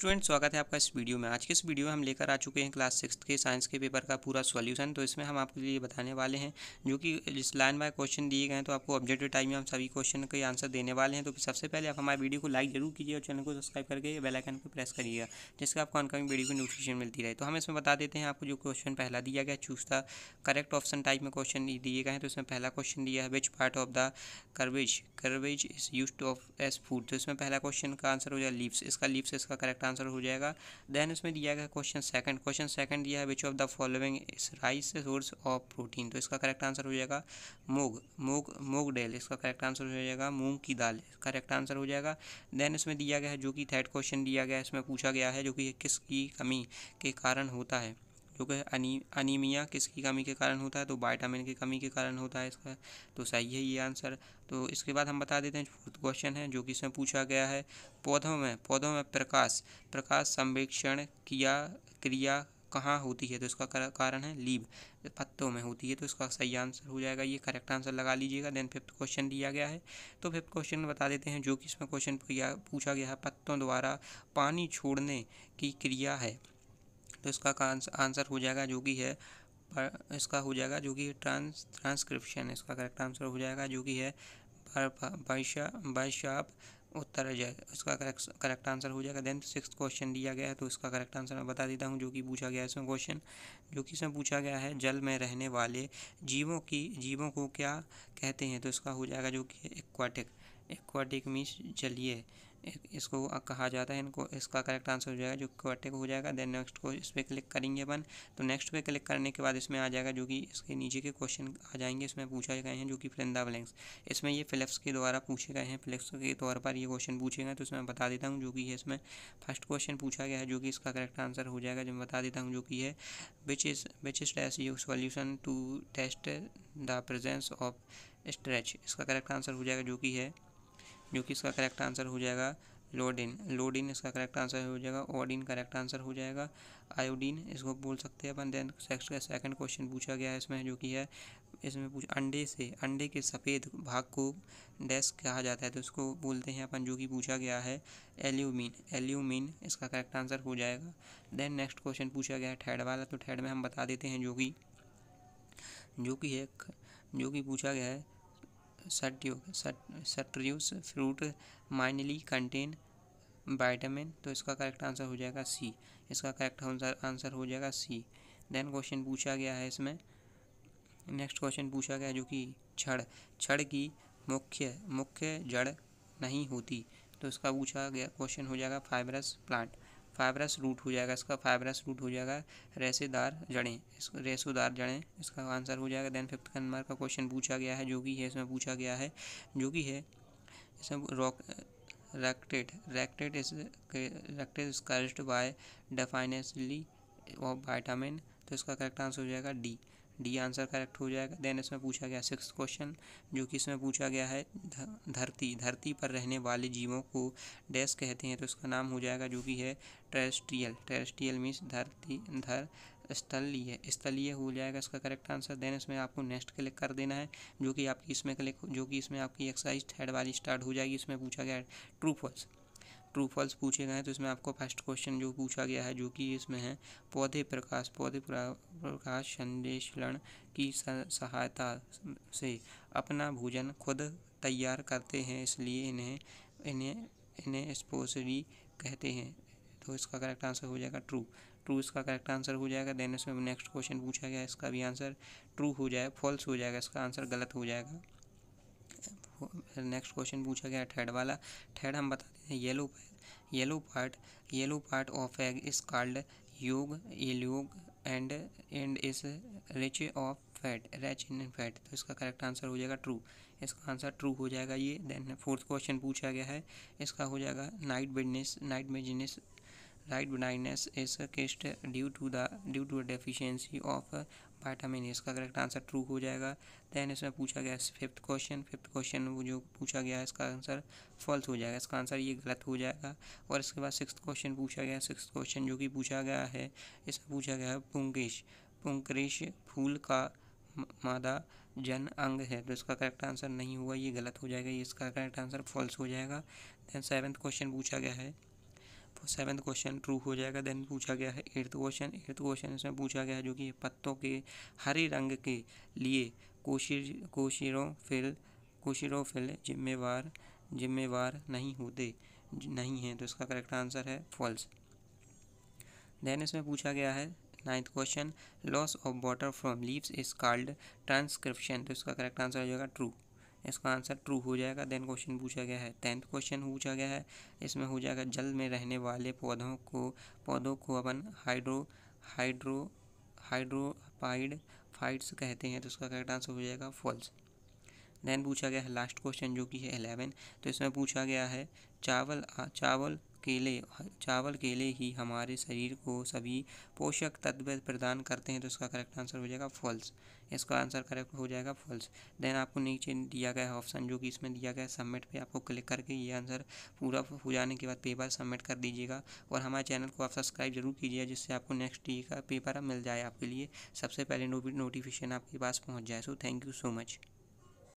student स्वागत है आपका इस वीडियो में आज के इस वीडियो में हम लेकर आ चुके हैं क्लास सिक्स के साइंस के पेपर का पूरा सॉल्यूशन तो इसमें हम आपके लिए बताने वाले हैं जो कि जिस लाइन बाय क्वेश्चन दिए गए हैं तो आपको ऑब्जेक्टिव टाइम में हम सभी क्वेश्चन के आंसर देने वाले हैं तो सबसे पहले आप हमारे वीडियो को लाइक जरूर कीजिए और चैनल को सब्सक्राइब करके बेलाइकन पर प्रेस करिएगा जिससे आपको अनकमिंग वीडियो की नोटिफिकेशन मिलती रहे तो हम इसमें बता देते हैं आपको जो क्वेश्चन पहला दिया गया चूज था करेक्ट ऑप्शन टाइप में क्वेश्चन दिए गए हैं तो इसमें पहला क्वेश्चन दिया है which part of the cabbage cabbage is use of as food तो इसमें पहला क्वेश्चन का आंसर हो जाएगा लीव्स इसका लीव्स इसका करेक्ट आंसर हो जाएगा देन इसमें दिया गया क्वेश्चन सेकंड क्वेश्चन सेकंड दिया है which of the following rice source of protein तो इसका करेक्ट आंसर हो जाएगा मूग मूग मूग डेल इसका करेक्ट आंसर हो जाएगा मूंग की दाल करेक्ट आंसर हो जाएगा देन इसमें दिया गया है जो कि थर्ड क्वेश्चन दिया गया है इसमें पूछा गया है जो कि किसकी कमी के कारण होता है क्योंकि अनी अनिमिया किसकी कमी के कारण होता है तो वाइटामिन की कमी के कारण होता है इसका तो सही है ये आंसर तो इसके बाद हम बता देते हैं फोर्थ क्वेश्चन है जो कि इसमें पूछा गया है पौधों में पौधों में प्रकाश प्रकाश संवेक्षण किया क्रिया कहाँ होती है तो इसका कारण है लीव पत्तों में होती है तो इसका सही आंसर हो जाएगा ये करेक्ट आंसर लगा लीजिएगा देन फिफ्थ क्वेश्चन दिया गया है तो फिफ्थ क्वेश्चन बता देते हैं जो कि इसमें क्वेश्चन पूछा गया है पत्तों द्वारा पानी छोड़ने की क्रिया है तो इसका आंसर हो जाएगा जो कि है पर इसका हो जाएगा जो कि ट्रांस ट्रांसक्रिप्शन इसका करेक्ट आंसर हो जाएगा जो कि है बाइशाप उत्तर जय इसका करेक्ट करेक्ट आंसर हो जाएगा देन सिक्स क्वेश्चन दिया गया है तो इसका करेक्ट आंसर मैं बता देता हूँ जो कि पूछा गया है इसमें क्वेश्चन जो कि इसमें पूछा गया है जल में रहने वाले जीवों की जीवों को क्या कहते हैं तो इसका हो जाएगा जो कि एक्वाटिक एक्वाटिक मीन्स जलीय इसको कहा जाता है इनको इसका करेक्ट आंसर हो जाएगा जो क्वेटिक को हो जाएगा देन नेक्स्ट को इस पर क्लिक करेंगे अपन तो नेक्स्ट पे क्लिक करने के बाद इसमें आ जाएगा जो कि इसके नीचे के क्वेश्चन आ जाएंगे इसमें पूछा गए हैं जो कि फिलिंदा ब्लैंक्स इसमें ये फिलिप्स के द्वारा पूछे गए हैं फिलिप्स के तौर पर ये क्वेश्चन पूछे गए तो इसमें बता देता हूँ जो कि इसमें फर्स्ट क्वेश्चन पूछा गया है जो कि इसका करेक्ट आंसर हो जाएगा जो मैं बता देता हूँ जो कि है which is which is test you solution to test the presence of starch इसका करेक्ट आंसर हो जाएगा जो कि है जो कि इसका करेक्ट आंसर हो जाएगा लोडिन लोडिन इसका करेक्ट आंसर हो जाएगा ओडिन करेक्ट आंसर हो जाएगा आयोडीन इसको बोल सकते हैं अपन देन सेक्स्ट का सेकंड क्वेश्चन पूछा गया है इसमें जो कि है इसमें पूछ अंडे से अंडे के सफ़ेद भाग को डेस्क कहा जाता है तो इसको बोलते हैं अपन जो कि पूछा गया है एल्यूमिन एल्यूमिन इसका करेक्ट आंसर हो जाएगा देन नेक्स्ट क्वेश्चन पूछा गया है ठेड वाला तो ठेड में हम बता देते हैं जो कि जो कि है जो कि पूछा गया है सट citrus fruit mainly contain vitamin तो इसका करेक्ट आंसर हो जाएगा सी इसका करेक्ट आंसर आंसर हो जाएगा सी देन क्वेश्चन पूछा गया है इसमें नेक्स्ट क्वेश्चन पूछा गया जो कि छड़ छड़ की मुख्य मुख्य जड़ नहीं होती तो इसका पूछा गया क्वेश्चन हो जाएगा फाइबरस प्लांट फाइबरस रूट हो जाएगा इसका फाइबरस रूट हो जाएगा रेसेदार जड़ें रेसोदार जड़ें इसका आंसर हो जाएगा देन फिफ्थ नंबर का क्वेश्चन पूछा गया है जो कि है इसमें पूछा गया है जो कि है इसमें रॉक rickets rickets is rickets is by deficiency of vitamin तो इसका करेक्ट आंसर हो जाएगा डी डी आंसर करेक्ट हो जाएगा देन इसमें पूछा गया सिक्स क्वेश्चन जो कि इसमें पूछा गया है धरती धरती पर रहने वाले जीवों को डेस्क कहते हैं तो इसका नाम हो जाएगा जो कि है टेरेस्ट्रियल टेरेस्ट्रियल मीन्स धरती धर स्थलीय स्थलीय हो जाएगा इसका करेक्ट आंसर देन इसमें आपको नेक्स्ट क्लिक कर देना है जो कि आपकी इसमें क्लिक जो कि इसमें आपकी एक्सरसाइज थर्ड वाली स्टार्ट हो जाएगी इसमें पूछा गया है ट्रूफल्स ट्रू फॉल्स पूछे गए हैं तो इसमें आपको फर्स्ट क्वेश्चन जो पूछा गया है जो कि इसमें है पौधे प्रकाश पौधे प्रकाश संश्लेषण की सहायता से अपना भोजन खुद तैयार करते हैं इसलिए इन्हें इन्हें इन्हें स्पोसरी कहते हैं तो इसका करेक्ट आंसर हो जाएगा ट्रू ट्रू इसका करेक्ट आंसर हो जाएगा देन इसमें नेक्स्ट क्वेश्चन पूछा गया इसका भी आंसर ट्रू हो जाए फॉल्स हो जाएगा इसका आंसर गलत हो जाएगा नेक्स्ट क्वेश्चन पूछा गया थर्ड वाला थर्ड हम बता देते हैं yellow yellow part yellow part of egg is called yolk yolk and and is rich of fat rich in fat तो इसका करेक्ट आंसर हो जाएगा ट्रू इसका आंसर ट्रू हो जाएगा ये देन फोर्थ क्वेश्चन पूछा गया है इसका हो जाएगा night blindness night blindness light blindness is caused due to the due to deficiency of vitamin इसका करेक्ट आंसर ट्रू हो जाएगा दैन इसमें पूछा गया फिफ्थ क्वेश्चन फिफ्थ क्वेश्चन वो जो पूछा गया है इसका आंसर फॉल्स हो जाएगा इसका आंसर ये गलत हो जाएगा और इसके बाद सिक्स क्वेश्चन पूछा गया सिक्स क्वेश्चन जो कि पूछा गया है इसमें पूछा गया है पुंकेश पुंकेश फूल का मादा जन अंग है तो इसका करेक्ट आंसर नहीं हुआ ये गलत हो जाएगा ये इसका करेक्ट आंसर फॉल्स हो जाएगा दैन सेवन्थ क्वेश्चन पूछा गया है सेवन्थ क्वेश्चन ट्रू हो जाएगा देन पूछा गया है एट्थ क्वेश्चन एट्थ क्वेश्चन इसमें पूछा गया है जो कि पत्तों के हरे रंग के लिए कोशिर कोशिरोफिल कोशिरोफिल जिम्मेवार जिम्मेवार नहीं होते नहीं हैं तो इसका करेक्ट आंसर है फॉल्स देन इसमें पूछा गया है ninth question loss of water from leaves is called transcription तो इसका करेक्ट आंसर हो जाएगा ट्रू इसका आंसर ट्रू हो जाएगा देन क्वेश्चन पूछा गया है टेंथ क्वेश्चन पूछा गया है इसमें हो जाएगा जल में रहने वाले पौधों को पौधों को अपन हाइड्रो हाइड्रो हाइड्रोपाइड फाइट्स कहते हैं तो उसका करेक्ट आंसर हो जाएगा फॉल्स देन पूछा गया है लास्ट क्वेश्चन जो कि है एलेवन तो इसमें पूछा गया है चावल चावल केले चावल केले ही हमारे शरीर को सभी पोषक तत्व प्रदान करते हैं तो इसका करेक्ट आंसर हो जाएगा फॉल्स इसका आंसर करेक्ट हो जाएगा फॉल्स देन आपको नीचे दिया गया ऑप्शन जो कि इसमें दिया गया सबमिट पे आपको क्लिक करके ये आंसर पूरा हो जाने के बाद पेपर सबमिट कर दीजिएगा और हमारे चैनल को आप सब्सक्राइब जरूर कीजिएगा जिससे आपको नेक्स्ट डे का पेपर मिल जाए आपके लिए सबसे पहले नोटिफिकेशन आपके पास पहुँच जाए so thank you so much